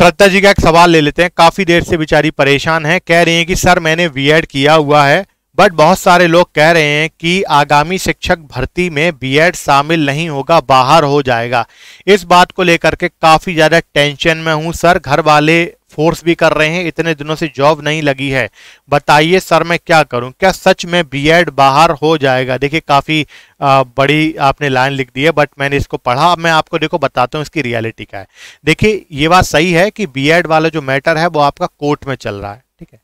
श्रद्धा जी का एक सवाल ले लेते हैं काफ़ी देर से बेचारी परेशान है कह रही हैं कि सर मैंने बीएड किया हुआ है बट बहुत सारे लोग कह रहे हैं कि आगामी शिक्षक भर्ती में बीएड शामिल नहीं होगा बाहर हो जाएगा इस बात को लेकर के काफ़ी ज़्यादा टेंशन में हूँ सर घर वाले फोर्स भी कर रहे हैं इतने दिनों से जॉब नहीं लगी है बताइए सर मैं क्या करूं क्या सच में बीएड बाहर हो जाएगा देखिए काफ़ी बड़ी आपने लाइन लिख दी है बट मैंने इसको पढ़ा अब मैं आपको देखो बताता हूँ इसकी रियलिटी क्या है देखिए ये बात सही है कि बीएड वाला जो मैटर है वो आपका कोर्ट में चल रहा है ठीक है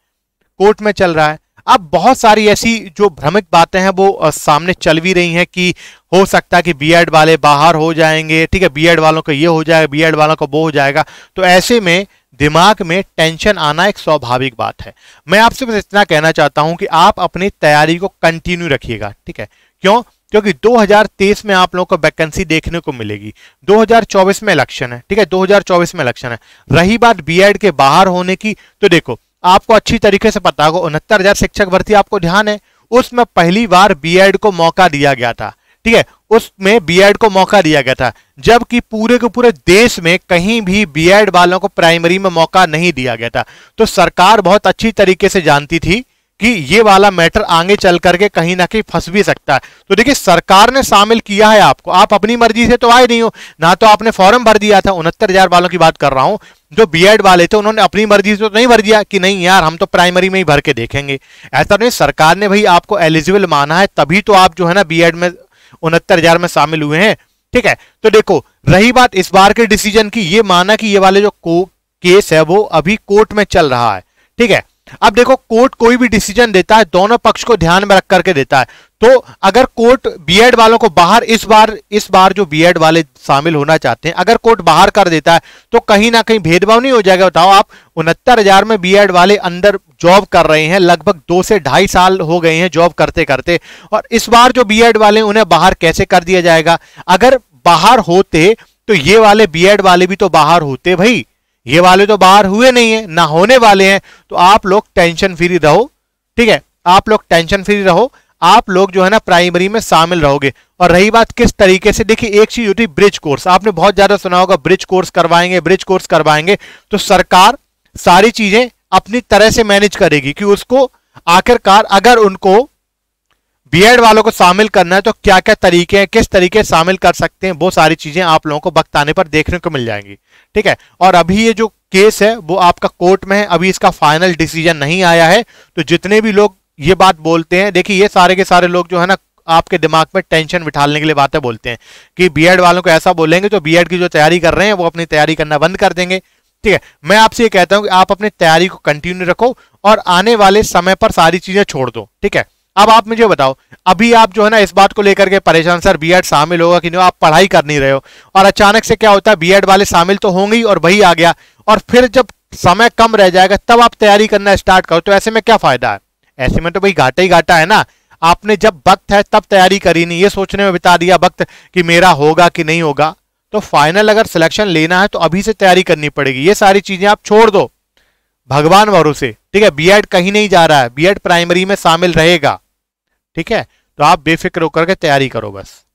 कोर्ट में चल रहा है अब बहुत सारी ऐसी जो भ्रमिक बातें हैं वो सामने चल भी रही हैं कि हो सकता है कि बीएड वाले बाहर हो जाएंगे ठीक है बीएड वालों को ये हो जाएगा बीएड वालों को वो हो जाएगा तो ऐसे में दिमाग में टेंशन आना एक स्वाभाविक बात है मैं आपसे बस इतना कहना चाहता हूं कि आप अपनी तैयारी को कंटिन्यू रखिएगा ठीक है क्यों क्योंकि 2023 में आप लोगों को वैकेंसी देखने को मिलेगी 2024 में इलेक्शन है ठीक है 2024 में इलेक्शन है रही बात बीएड के बाहर होने की तो देखो आपको अच्छी तरीके से पता होगा उनहत्तर शिक्षक भर्ती आपको ध्यान है उसमें पहली बार बी को मौका दिया गया था ठीक है उसमें बी को मौका दिया गया था जबकि पूरे के पूरे देश में कहीं भी बीएड वालों को प्राइमरी में मौका नहीं दिया गया था तो सरकार बहुत अच्छी तरीके से जानती थी कि ये वाला मैटर आगे चल करके कहीं ना कहीं फंस भी सकता है तो देखिए सरकार ने शामिल किया है आपको आप अपनी मर्जी से तो आए नहीं हो ना तो आपने फॉर्म भर दिया था उनहत्तर हजार वालों की बात कर रहा हूं जो बीएड वाले थे उन्होंने अपनी मर्जी से तो नहीं भर दिया कि नहीं यार हम तो प्राइमरी में ही भर के देखेंगे ऐसा नहीं सरकार ने भाई आपको एलिजिबल माना है तभी तो आप जो है ना बी में उनहत्तर में शामिल हुए हैं ठीक है तो देखो रही बात इस बार के डिसीजन की ये माना कि ये वाले जो को, केस है वो अभी कोर्ट में चल रहा है ठीक है अब देखो कोर्ट कोई भी डिसीजन देता है दोनों पक्ष को ध्यान में रख करके देता है तो अगर कोर्ट बीएड वालों को बाहर इस बार इस बार जो बीएड वाले शामिल होना चाहते हैं अगर कोर्ट बाहर कर देता है तो कहीं ना कहीं भेदभाव नहीं हो जाएगा बताओ आप उनहत्तर हजार में बीएड वाले अंदर जॉब कर रहे हैं लगभग दो से ढाई साल हो गए हैं जॉब करते करते और इस बार जो बीएड वाले उन्हें बाहर कैसे कर दिया जाएगा अगर बाहर होते तो ये वाले बीएड वाले भी तो बाहर होते भाई ये वाले तो बाहर हुए नहीं है ना होने वाले हैं तो आप लोग टेंशन फ्री रहो ठीक है आप लोग टेंशन फ्री रहो आप लोग जो है ना प्राइमरी में शामिल रहोगे और रही बात किस तरीके से देखिए एक चीज होती ब्रिज कोर्स आपने बहुत ज्यादा सुना होगा ब्रिज कोर्स करवाएंगे ब्रिज कोर्स करवाएंगे तो सरकार सारी चीजें अपनी तरह से मैनेज करेगी कि उसको आखिरकार अगर उनको बीएड वालों को शामिल करना है तो क्या क्या तरीके हैं किस तरीके शामिल कर सकते हैं वो सारी चीजें आप लोगों को बक्ताने पर देखने को मिल जाएंगी ठीक है और अभी ये जो केस है वो आपका कोर्ट में है अभी इसका फाइनल डिसीजन नहीं आया है तो जितने भी लोग ये बात बोलते हैं देखिए ये सारे के सारे लोग जो है ना आपके दिमाग में टेंशन बिठाने के लिए बातें बोलते हैं कि बीएड वालों को ऐसा बोलेंगे तो बीएड की जो तैयारी कर रहे हैं वो अपनी तैयारी करना बंद कर देंगे ठीक है मैं आपसे ये कहता हूँ कि आप अपनी तैयारी को कंटिन्यू रखो और आने वाले समय पर सारी चीजें छोड़ दो ठीक है अब आप मुझे बताओ अभी आप जो है ना इस बात को लेकर के परेशान सर बीएड शामिल होगा कि नहीं आप पढ़ाई कर नहीं रहे हो और अचानक से क्या होता है बीएड वाले शामिल तो होंगे ही और वही आ गया और फिर जब समय कम रह जाएगा तब आप तैयारी करना स्टार्ट करो तो ऐसे में क्या फायदा है ऐसे में तो भाई घाटा ही घाटा है ना आपने जब वक्त है तब तैयारी करी नहीं ये सोचने में बिता दिया वक्त कि मेरा होगा कि नहीं होगा तो फाइनल अगर सिलेक्शन लेना है तो अभी से तैयारी करनी पड़ेगी ये सारी चीजें आप छोड़ दो भगवान भरोसे ठीक है बीएड कहीं नहीं जा रहा है बीएड प्राइमरी में शामिल रहेगा ठीक है तो आप बेफिक्र होकर के तैयारी करो बस